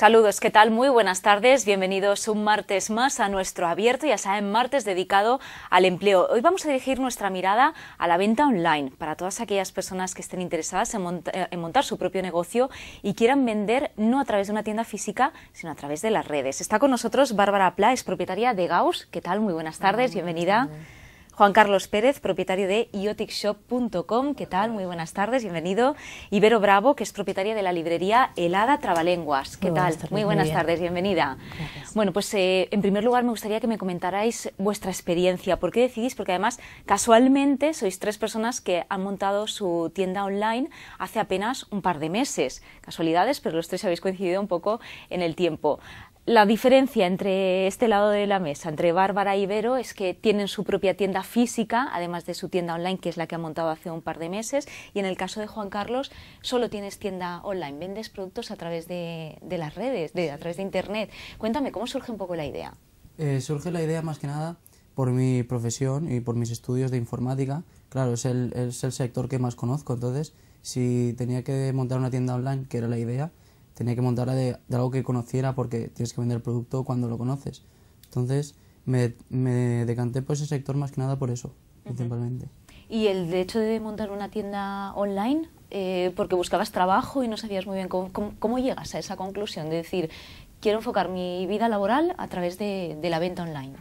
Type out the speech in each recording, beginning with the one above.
Saludos, ¿qué tal? Muy buenas tardes. Bienvenidos un martes más a nuestro abierto, ya saben, martes dedicado al empleo. Hoy vamos a dirigir nuestra mirada a la venta online para todas aquellas personas que estén interesadas en, eh, montar su propio negocio y quieran vender no a través de una tienda física, sino a través de las redes. Está con nosotros Bárbara Pla, es propietaria de Gauss. ¿Qué tal? Muy buenas tardes, bienvenida. Juan Carlos Pérez, propietario de ioticshop.com. ¿Qué tal? Muy buenas tardes, bienvenido. Ibero Bravo, que es propietaria de la librería Helada Trabalenguas. ¿Qué tal? Muy buenas tardes, bienvenida. Bueno, pues eh, en primer lugar me gustaría que me comentarais vuestra experiencia. ¿Por qué decidís? Porque además, casualmente, sois tres personas que han montado su tienda online hace apenas un par de meses. Casualidades, pero los tres habéis coincidido un poco en el tiempo. La diferencia entre este lado de la mesa, entre Bárbara y Vero, es que tienen su propia tienda física, además de su tienda online, que es la que ha montado hace un par de meses. Y en el caso de Juan Carlos, solo tienes tienda online, vendes productos a través de, las redes, de, a través de Internet. Cuéntame, ¿cómo surge un poco la idea? Eh, surge la idea más que nada por mi profesión y por mis estudios de informática. Claro, es el sector que más conozco, entonces si tenía que montar una tienda online, que era la idea, tenía que montar de, algo que conociera porque tienes que vender el producto cuando lo conoces. Entonces me, me decanté por ese sector más que nada por eso, principalmente. ¿Y el hecho de montar una tienda online? Eh, porque buscabas trabajo y no sabías muy bien cómo, llegas a esa conclusión de decir, quiero enfocar mi vida laboral a través de, la venta online.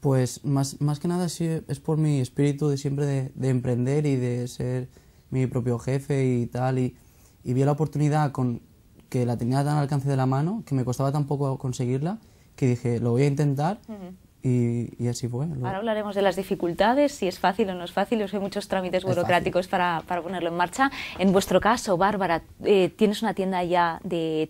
Pues más, más, que nada sí, es por mi espíritu de siempre de, emprender y de ser mi propio jefe y tal. Y, y vi la oportunidad con, que la tenía tan al alcance de la mano, que me costaba poco conseguirla, que dije, lo voy a intentar Y, así fue. Ahora hablaremos de las dificultades, si es fácil o no es fácil. Yo sé muchos trámites burocráticos para, ponerlo en marcha. En vuestro caso, Bárbara, eh, tienes una tienda ya de,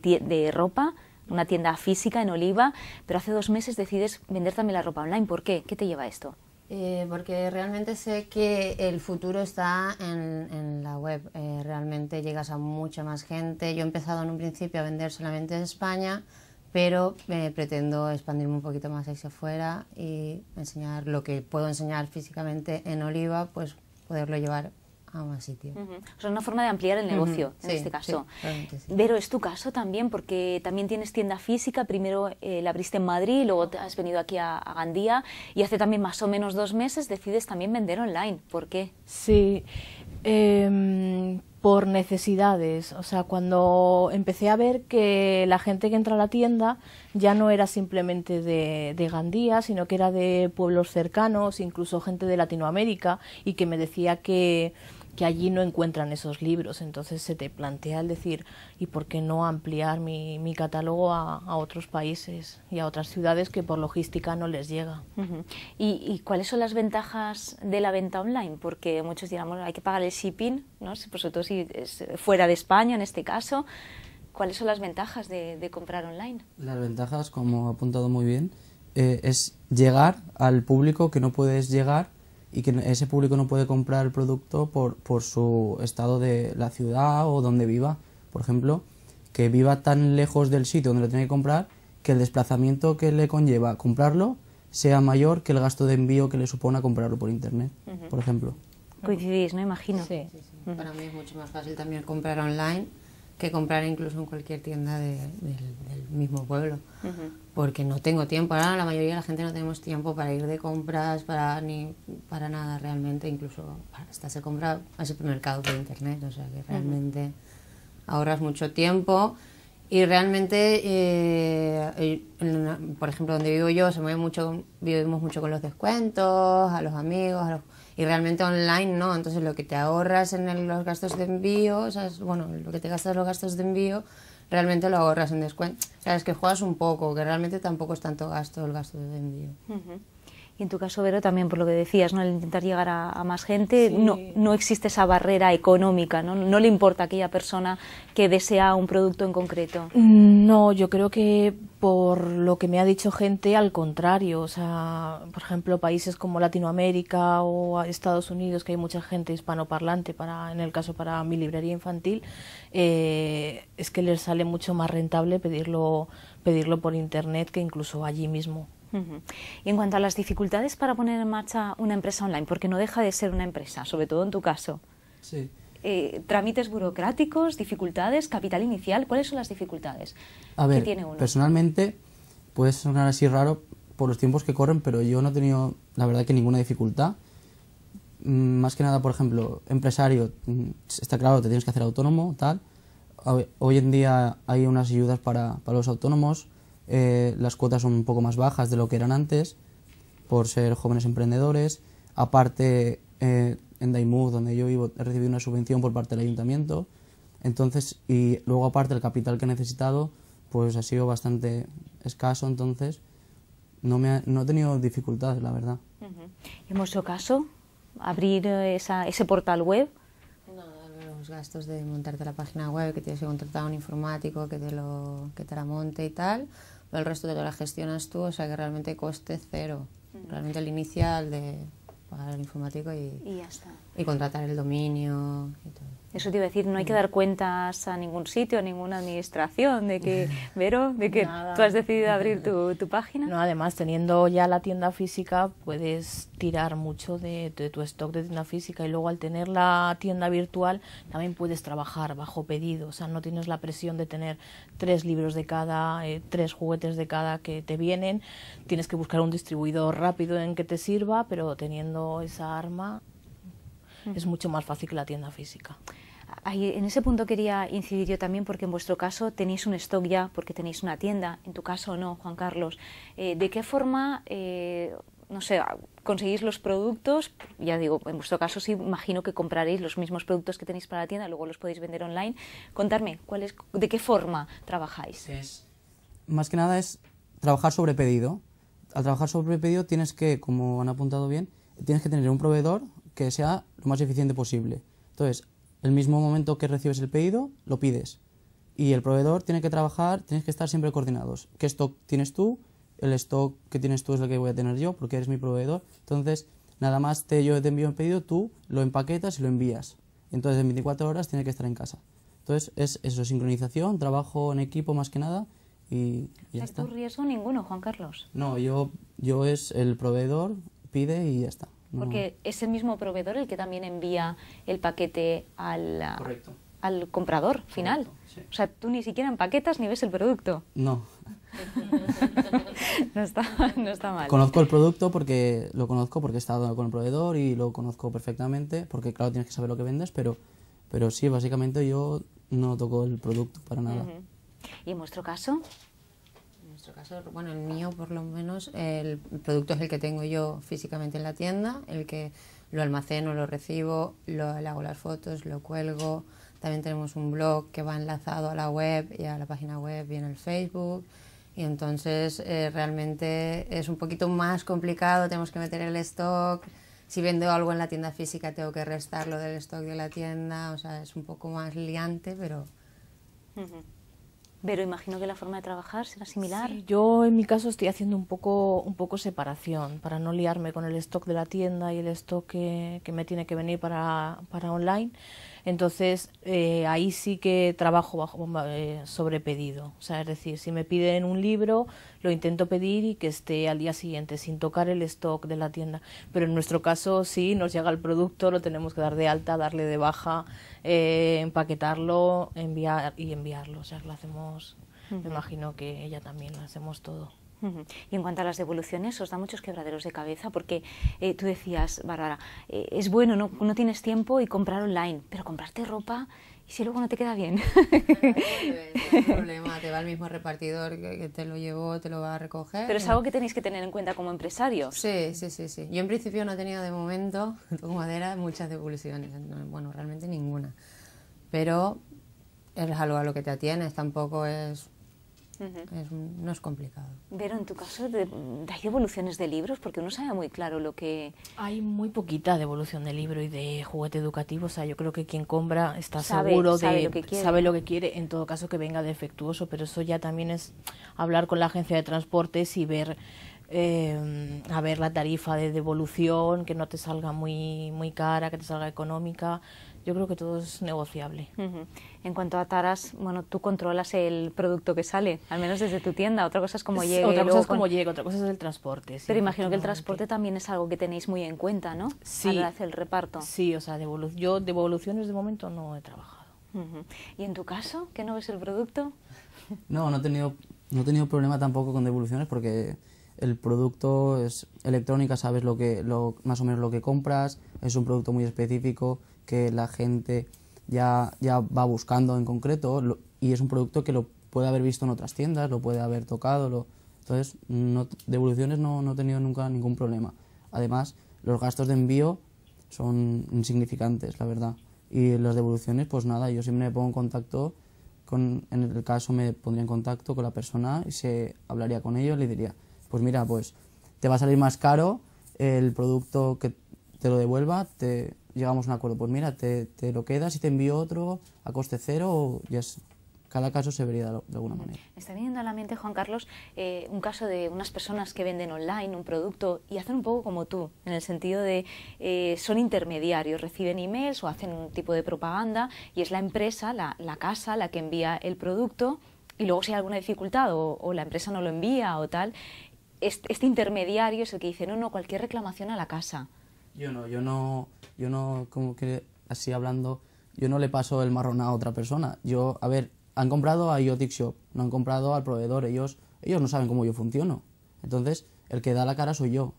ropa, una tienda física en Oliva, pero hace dos meses decides vender también la ropa online. ¿Por qué? ¿Qué te lleva esto? Eh, porque realmente sé que el futuro está en, la web. Eh, realmente llegas a mucha más gente. Yo he empezado en un principio a vender solamente en España, pero me eh, pretendo expandirme un poquito más hacia afuera y enseñar lo que puedo enseñar físicamente en Oliva, pues poderlo llevar a más sitio. una forma de ampliar el negocio en este caso. Pero es tu caso también, porque también tienes tienda física. Primero eh, la abriste en Madrid, luego has venido aquí a, a, Gandía y hace también más o menos dos meses decides también vender online. ¿Por qué? Sí, Em, por necesidades. O sea, cuando empecé a ver que la gente que entra a la tienda ya no era simplemente de, de, Gandía, sino que era de pueblos cercanos, incluso gente de Latinoamérica, y que me decía que que allí no encuentran esos libros. Entonces se te plantea el decir, ¿y por qué no ampliar mi, catálogo a, otros países y a otras ciudades que por logística no les llega? ¿Y, cuáles son las ventajas de la venta online? Porque muchos dirán, hay que pagar el shipping, ¿no? Por supuesto si es eh, fuera de España en este caso. ¿Cuáles son las ventajas de, comprar online? Las ventajas, como ha apuntado muy bien, eh, es llegar al público que no puedes llegar y que ese público no puede comprar el producto por, por su estado de la ciudad o donde viva. Por ejemplo, que viva tan lejos del sitio donde lo tiene que comprar que el desplazamiento que le conlleva comprarlo sea mayor que el gasto de envío que le supone comprarlo por internet, por ejemplo. Coincidís, ¿no? Imagino. Para mí es mucho más fácil también comprar online que comprar incluso en cualquier tienda del mismo pueblo, porque no tengo tiempo. Ahora la mayoría de la gente no tenemos tiempo para ir de compras, para ni para nada realmente, incluso hasta se compra a supermercado por internet, o sea que realmente ahorras mucho tiempo. Y realmente, eh, por ejemplo, donde vivo yo, se mueve mucho, vivimos mucho con los descuentos, a los amigos, a los y realmente online no, entonces lo que te ahorras en los gastos de envío, o bueno, lo que te gastas los gastos de envío, realmente lo ahorras en descuento. O sea, es que juegas un poco, que realmente tampoco es tanto gasto el gasto de envío. Y en tu caso, Vero, también por lo que decías, ¿no? El intentar llegar a, más gente, no, no existe esa barrera económica, ¿no? No le importa a aquella persona que desea un producto en concreto. No, yo creo que por lo que me ha dicho gente al contrario, o sea, por ejemplo, países como Latinoamérica o Estados Unidos, que hay mucha gente hispanoparlante, para, en el caso para mi librería infantil, eh, es que les sale mucho más rentable pedirlo, pedirlo por Internet que incluso allí mismo. Y en cuanto a las dificultades para poner en marcha una empresa online, porque no deja de ser una empresa, sobre todo en tu caso. Sí. Eh, trámites burocráticos, dificultades, capital inicial. ¿Cuáles son las dificultades A ver, que tiene uno? Personalmente, puede sonar así raro por los tiempos que corren, pero yo no he tenido, la verdad, que ninguna dificultad. Mm, más que nada, por ejemplo, empresario, mm, está claro, te tienes que hacer autónomo, tal. Hoy en día hay unas ayudas para, los autónomos, eh, las cuotas son un poco más bajas de lo que eran antes, por ser jóvenes emprendedores. Aparte, eh, en Daimuth, donde yo vivo, he recibido una subvención por parte del ayuntamiento. Entonces, y luego aparte el capital que he necesitado, pues ha sido bastante escaso, entonces no, me no he tenido dificultades, la verdad. ¿Hemos hecho caso? ¿Abrir eh, ese portal web? No, los gastos de montarte la página web, que tienes que contratar a un informático que te, lo, que te la monte y tal, pero el resto te lo gestionas tú, o sea que realmente coste cero. Realmente el inicial de, pagar el informático y, y contratar el dominio y todo. Eso te iba a decir, no hay que dar cuentas a ningún sitio, a ninguna administración de que, Vero, de que tú has decidido abrir tu, tu, página. No, además, teniendo ya la tienda física, puedes tirar mucho de, tu stock de tienda física y luego al tener la tienda virtual también puedes trabajar bajo pedido. O sea, no tienes la presión de tener tres libros de cada, eh, tres juguetes de cada que te vienen. Tienes que buscar un distribuidor rápido en que te sirva, pero teniendo esa arma es mucho más fácil que la tienda física. en ese punto quería incidir yo también porque en vuestro caso tenéis un stock ya, porque tenéis una tienda, en tu caso no, Juan Carlos. Eh, ¿De qué forma, eh, no sé, conseguís los productos? Ya digo, en vuestro caso sí, imagino que compraréis los mismos productos que tenéis para la tienda, luego los podéis vender online. Contarme, ¿cuál es, ¿de qué forma trabajáis? más que nada es trabajar sobre pedido. Al trabajar sobre pedido tienes que, como han apuntado bien, tienes que tener un proveedor que sea lo más eficiente posible. Entonces, el mismo momento que recibes el pedido, lo pides. Y el proveedor tiene que trabajar, tienes que estar siempre coordinados. ¿Qué stock tienes tú? El stock que tienes tú es el que voy a tener yo porque eres mi proveedor. Entonces, nada más te, yo te envío un pedido, tú lo empaquetas y lo envías. Entonces, en 24 horas tiene que estar en casa. Entonces, es eso, sincronización, trabajo en equipo más que nada y ya está. No riesgo ninguno, Juan Carlos. No, yo, yo es el proveedor, pide y ya está porque es el mismo proveedor el que también envía el paquete al, comprador final. O sea, tú ni siquiera empaquetas ni ves el producto. No. no, está, no está mal. Conozco el producto porque lo conozco porque he estado con el proveedor y lo conozco perfectamente, porque claro, tienes que saber lo que vendes, pero, pero sí, básicamente yo no toco el producto para nada. ¿Y en vuestro caso? nuestro caso, bueno, el mío por lo menos, el producto es el que tengo yo físicamente en la tienda, el que lo almaceno, lo recibo, lo, hago las fotos, lo cuelgo. También tenemos un blog que va enlazado a la web y a la página web y en el Facebook. Y entonces eh, realmente es un poquito más complicado, tenemos que meter el stock. Si vendo algo en la tienda física, tengo que restarlo del stock de la tienda. O sea, es un poco más liante, pero... Pero imagino que la forma de trabajar será similar. yo en mi caso estoy haciendo un poco, un poco separación para no liarme con el stock de la tienda y el stock que, que me tiene que venir para, para online. Entonces, eh, ahí sí que trabajo bajo, eh, sobre pedido. O sea, es decir, si me piden un libro, lo intento pedir y que esté al día siguiente, sin tocar el stock de la tienda. Pero en nuestro caso, sí, nos llega el producto, lo tenemos que dar de alta, darle de baja, eh, empaquetarlo enviar y enviarlo. O sea, lo hacemos, me imagino que ella también, lo hacemos todo. Y en cuanto a las devoluciones, os da muchos quebraderos de cabeza porque tú decías, Bárbara, es bueno, no, tienes tiempo y comprar online, pero comprarte ropa y si luego no te queda bien. No, hay problema, te va el mismo repartidor que te lo llevó, te lo va a recoger. Pero es algo que tenéis que tener en cuenta como empresarios. Sí, sí, sí. sí. Yo en principio no he tenido de momento, como madera, muchas devoluciones. bueno, realmente ninguna. Pero es algo a lo que te atienes, tampoco es no es complicado. Pero en tu caso, ¿hay devoluciones de libros? Porque uno sabe muy claro lo que... Hay muy poquita devolución de libro y de juguete educativo. O sea, yo creo que quien compra está seguro sabe de... Lo que quiere. Sabe lo que quiere. En todo caso, que venga defectuoso. Pero eso ya también es hablar con la agencia de transportes y ver... Eh, a ver la tarifa de devolución, que no te salga muy, muy cara, que te salga económica yo creo que todo es negociable. En cuanto a taras, bueno, tú controlas el producto que sale, al menos desde tu tienda. Otra cosa es cómo llega Otra cosa es cómo llega, otra cosa es el transporte. Pero imagino que el transporte también es algo que tenéis muy en cuenta, ¿no? Sí. el reparto. Sí, o sea, yo devoluciones de momento no he trabajado. ¿Y en tu caso, que no ves el producto? No, no he tenido, no he tenido problema tampoco con devoluciones porque el producto es electrónica, sabes lo que, lo, más o menos lo que compras, es un producto muy específico que la gente ya, ya va buscando en concreto y es un producto que lo puede haber visto en otras tiendas, lo puede haber tocado. Lo, entonces, no, devoluciones no, no he tenido nunca ningún problema. Además, los gastos de envío son insignificantes, la verdad. Y las devoluciones, pues nada, yo siempre me pongo en contacto con, en el caso me pondría en contacto con la persona y se hablaría con ellos y le diría, pues mira, pues te va a salir más caro el producto que te lo devuelva, te, llegamos a un acuerdo, pues mira, te, te lo quedas y te envío otro a coste cero o ya es cada caso se vería de alguna manera. Me está viniendo a la mente, Juan Carlos, eh, un caso de unas personas que venden online un producto y hacen un poco como tú, en el sentido de eh, son intermediarios, reciben emails o hacen un tipo de propaganda y es la empresa, la, la casa, la que envía el producto y luego si hay alguna dificultad o, la empresa no lo envía o tal, este intermediario es el que dice, no, no, cualquier reclamación a la casa yo no, yo no, yo no, como que así hablando, yo no le paso el marrón a otra persona. Yo, a ver, han comprado a Iotic Shop, no han comprado al proveedor, ellos, ellos no saben cómo yo funciono. Entonces, el que da la cara soy yo.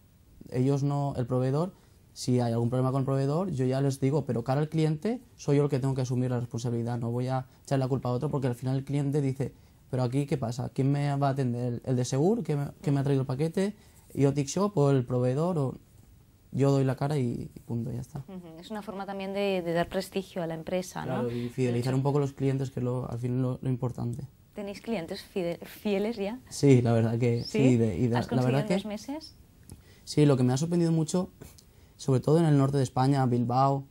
Ellos no, el proveedor, si hay algún problema con el proveedor, yo ya les digo, pero cara al cliente, soy yo el que tengo que asumir la responsabilidad, no voy a echar la culpa a otro, porque al final el cliente dice, pero aquí, ¿qué pasa? ¿Quién me va a atender? ¿El, de Segur, que me, me ha traído el paquete? ¿Iotic Shop o el proveedor? O, yo doy la cara y, punto, ya está. Es una forma también de, dar prestigio a la empresa, ¿no? y fidelizar un poco los clientes, que es lo, al fin lo, importante. ¿Tenéis clientes fieles ya? Sí, la verdad que sí. y de, ¿Has la en meses? Sí, lo que me ha sorprendido mucho, sobre todo en el norte de España, Bilbao,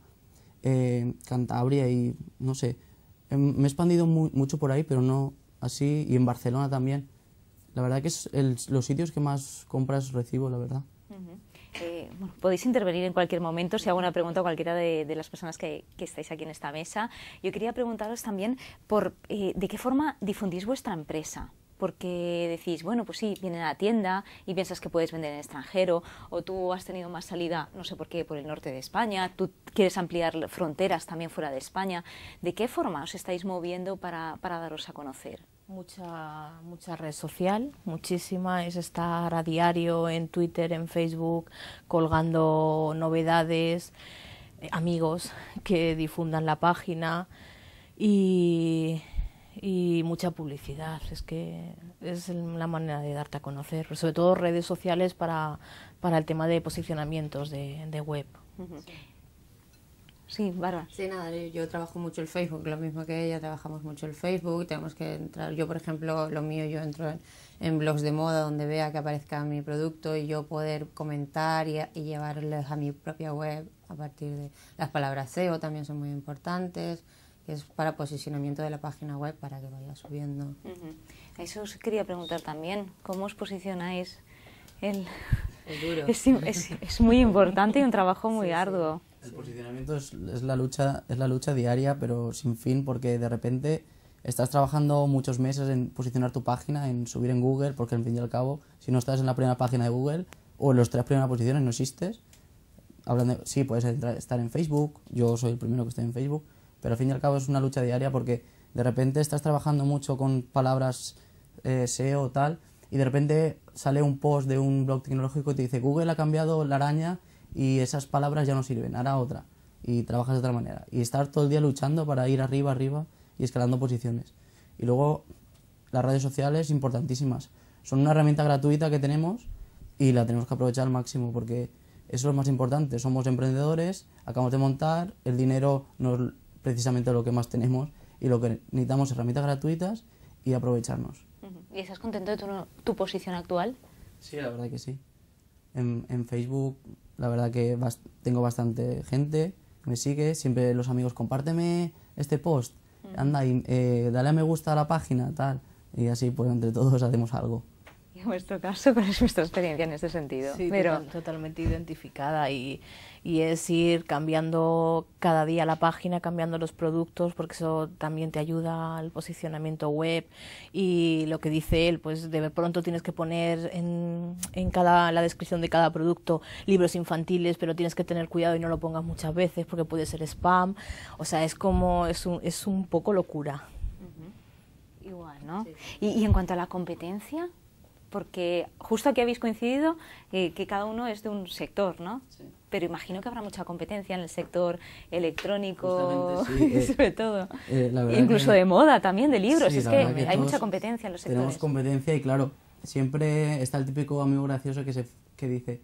eh, Cantabria y no sé, em, me he expandido mucho por ahí, pero no así, y en Barcelona también. La verdad que es los sitios que más compras recibo, la verdad. Eh, bueno, podéis intervenir en cualquier momento si hago una pregunta a cualquiera de, las personas que, estáis aquí en esta mesa. Yo quería preguntaros también por eh, de qué forma difundís vuestra empresa porque decís, bueno, pues sí, viene a la tienda y piensas que puedes vender en extranjero, o tú has tenido más salida, no sé por qué, por el norte de España, tú quieres ampliar fronteras también fuera de España. ¿De qué forma os estáis moviendo para, para daros a conocer? Mucha, mucha red social, muchísima, es estar a diario en Twitter, en Facebook, colgando novedades, eh, amigos que difundan la página y, mucha publicidad. Es que es la manera de darte a conocer, sobre todo redes sociales para, para el tema de posicionamientos de, de web. Sí, Sí, nada, yo, trabajo mucho el Facebook, lo mismo que ella, trabajamos mucho el Facebook, tenemos que entrar, yo por ejemplo, lo mío, yo entro en, blogs de moda donde vea que aparezca mi producto y yo poder comentar y, llevarles a mi propia web a partir de las palabras SEO también son muy importantes es para posicionamiento de la página web para que vaya subiendo. Eso os quería preguntar también, ¿cómo os posicionáis? El... Es, muy importante y un trabajo muy arduo. El posicionamiento es, la lucha, es la lucha diaria, pero sin fin, porque de repente estás trabajando muchos meses en posicionar tu página, en subir en Google, porque al fin y al cabo, si no estás en la primera página de Google o en las tres primeras posiciones, no existes. Hablando, sí, puedes estar en Facebook, yo soy el primero que estoy en Facebook, pero al fin y al cabo es una lucha diaria porque de repente estás trabajando mucho con palabras eh, SEO o tal, y de repente sale un post de un blog tecnológico y te dice Google ha cambiado la araña y esas palabras ya no sirven, hará otra y trabajas de otra manera. Y estar todo el día luchando para ir arriba, arriba y escalando posiciones. Y luego las redes sociales importantísimas. Son una herramienta gratuita que tenemos y la tenemos que aprovechar al máximo porque eso es lo más importante. Somos emprendedores, acabamos de montar, el dinero no es precisamente lo que más tenemos y lo que necesitamos son herramientas gratuitas y aprovecharnos. ¿Y estás contento de tu, tu posición actual? Sí, la verdad que sí. en Facebook la verdad que tengo bastante gente que me sigue. Siempre los amigos, compárteme este post. Anda, y, eh, dale a me gusta a la página, tal. Y así, pues entre todos hacemos algo en vuestro caso, pero es nuestra experiencia en este sentido. Pero... totalmente identificada y, es ir cambiando cada día la página, cambiando los productos, porque eso también te ayuda al posicionamiento web y lo que dice él, pues de pronto tienes que poner en, en cada, la descripción de cada producto libros infantiles, pero tienes que tener cuidado y no lo pongas muchas veces porque puede ser spam. O sea, es como, es un, es un poco locura. Igual, ¿no? ¿Y en cuanto a la competencia? porque justo aquí habéis coincidido eh, que cada uno es de un sector, ¿no? Pero imagino que habrá mucha competencia en el sector electrónico, eh, sobre todo. Eh, Incluso de moda también, de libros. es que, hay mucha competencia en los sectores. Tenemos competencia y claro, siempre está el típico amigo gracioso que, se, que dice,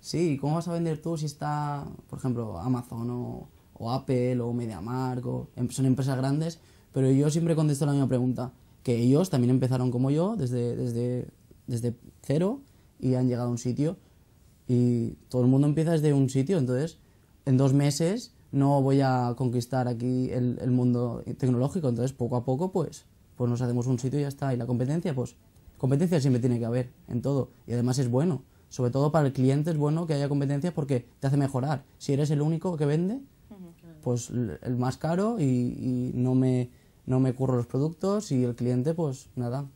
sí, ¿cómo vas a vender tú si está, por ejemplo, Amazon o, o Apple o MediaMarkt? Em, son empresas grandes, pero yo siempre contesto la misma pregunta, que ellos también empezaron como yo desde, desde desde cero y han llegado a un sitio y todo el mundo empieza desde un sitio, entonces en dos meses no voy a conquistar aquí el, mundo tecnológico, entonces poco a poco pues, pues nos hacemos un sitio y ya está, y la competencia pues competencia siempre tiene que haber en todo y además es bueno, sobre todo para el cliente es bueno que haya competencia porque te hace mejorar, si eres el único que vende, pues el más caro y, y no, me, no me curro los productos y el cliente pues nada,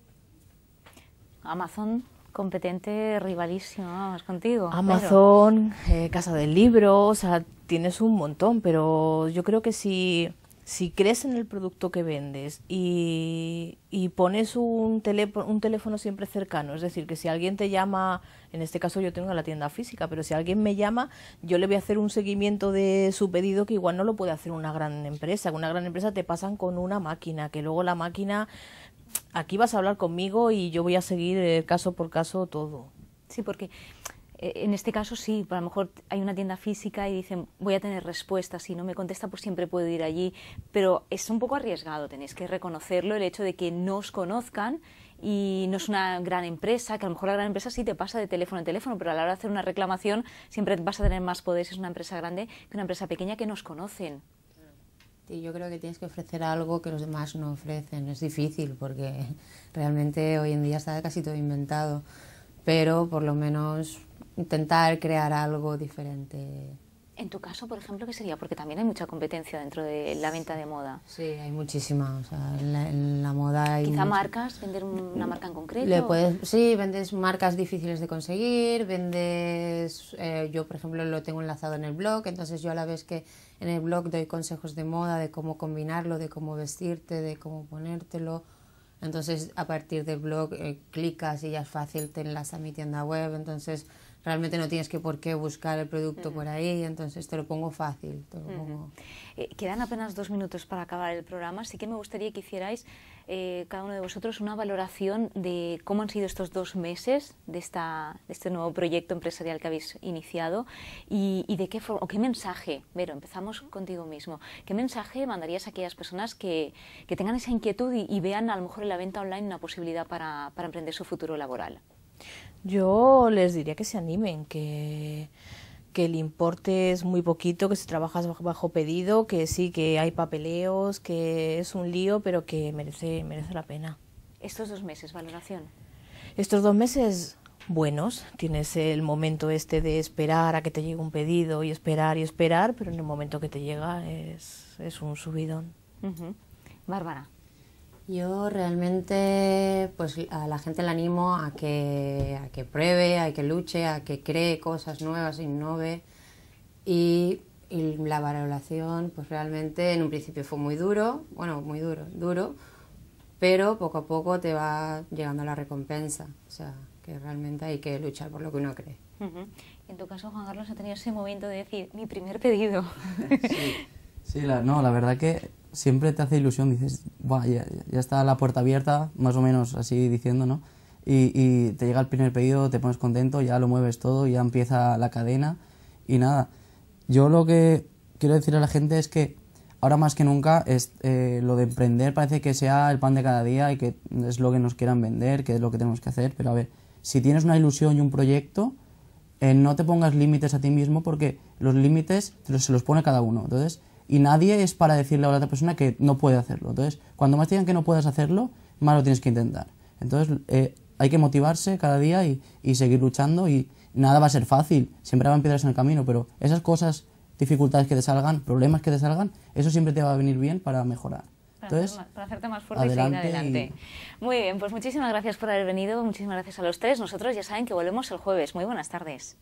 Amazon competente rivalísimo, vamos, contigo. Amazon, eh, Casa del Libro, o sea, tienes un montón, pero yo creo que si, si crees en el producto que vendes y, y pones un teléfono, un teléfono siempre cercano, es decir, que si alguien te llama, en este caso yo tengo la tienda física, pero si alguien me llama, yo le voy a hacer un seguimiento de su pedido que igual no lo puede hacer una gran empresa. Una gran empresa te pasan con una máquina, que luego la máquina aquí vas a hablar conmigo y yo voy a seguir eh, caso por caso todo. Sí, porque eh, en este caso sí, a lo mejor hay una tienda física y dicen voy a tener respuesta, si no me contesta pues siempre puedo ir allí, pero es un poco arriesgado, tenéis que reconocerlo, el hecho de que no os conozcan y no es una gran empresa, que a lo mejor la gran empresa sí te pasa de teléfono en teléfono, pero a la hora de hacer una reclamación siempre vas a tener más poder si es una empresa grande que una empresa pequeña que nos conocen. Y yo creo que tienes que ofrecer algo que los demás no ofrecen. Es difícil porque realmente hoy en día está casi todo inventado, pero por lo menos intentar crear algo diferente en tu caso, por ejemplo, ¿qué sería? Porque también hay mucha competencia dentro de la venta de moda. Sí, hay muchísima. O sea, en, la, moda hay Quizá marcas, vender una marca en concreto. sí, vendes marcas difíciles de conseguir, vendes... Eh, yo, por ejemplo, lo tengo enlazado en el blog, entonces yo a la vez que en el blog doy consejos de moda, de cómo combinarlo, de cómo vestirte, de cómo ponértelo. Entonces, a partir del blog, eh, clicas y ya es fácil, te enlaza a mi tienda web. Entonces realmente no tienes que por qué buscar el producto mm. por ahí, entonces te lo pongo fácil. Mm. Eh, quedan apenas dos minutos para acabar el programa, así que me gustaría que hicierais eh, cada uno de vosotros una valoración de cómo han sido estos dos meses de, este nuevo proyecto empresarial que habéis iniciado y, de qué forma, o qué mensaje, Vero, empezamos contigo mismo, qué mensaje mandarías a aquellas personas que, tengan esa inquietud y, vean a lo mejor en la venta online una posibilidad para emprender su futuro laboral. Yo les diría que se animen, que, que el importe es muy poquito, que se trabajas bajo pedido, que sí, que hay papeleos, que es un lío, pero que merece, merece la pena. ¿Estos dos meses, valoración? Estos dos meses, buenos. Tienes el momento este de esperar a que te llegue un pedido y esperar y esperar, pero en el momento que te llega es, es un subidón. Bárbara. Yo realmente pues a la gente la animo a que, que pruebe, a que luche, a que cree cosas nuevas, innove y, y, la valoración pues realmente en un principio fue muy duro, bueno, muy duro, duro, pero poco a poco te va llegando la recompensa, o sea, que realmente hay que luchar por lo que uno cree. En tu caso, Juan Carlos, ha tenido ese momento de decir, mi primer pedido. sí, no, la verdad que siempre te hace ilusión, dices, ya, está la puerta abierta, más o menos así diciendo, ¿no? Y, te llega el primer pedido, te pones contento, ya lo mueves todo, ya empieza la cadena y nada. Yo lo que quiero decir a la gente es que ahora más que nunca es, eh, lo de emprender parece que sea el pan de cada día y que es lo que nos quieran vender, que es lo que tenemos que hacer, pero a ver, si tienes una ilusión y un proyecto, eh, no te pongas límites a ti mismo porque los límites se los pone cada uno. Entonces, y nadie es para decirle a otra persona que no puede hacerlo. Entonces, cuando más te digan que no puedas hacerlo, más lo tienes que intentar. Entonces, eh, hay que motivarse cada día y, seguir luchando y nada va a ser fácil, siempre van piedras en el camino, pero esas cosas, dificultades que te salgan, problemas que te salgan, eso siempre te va a venir bien para mejorar. Entonces, hacerte más fuerte adelante y seguir adelante. Muy bien, pues muchísimas gracias por haber venido, muchísimas gracias a los tres. Nosotros ya saben que volvemos el jueves. Muy buenas tardes.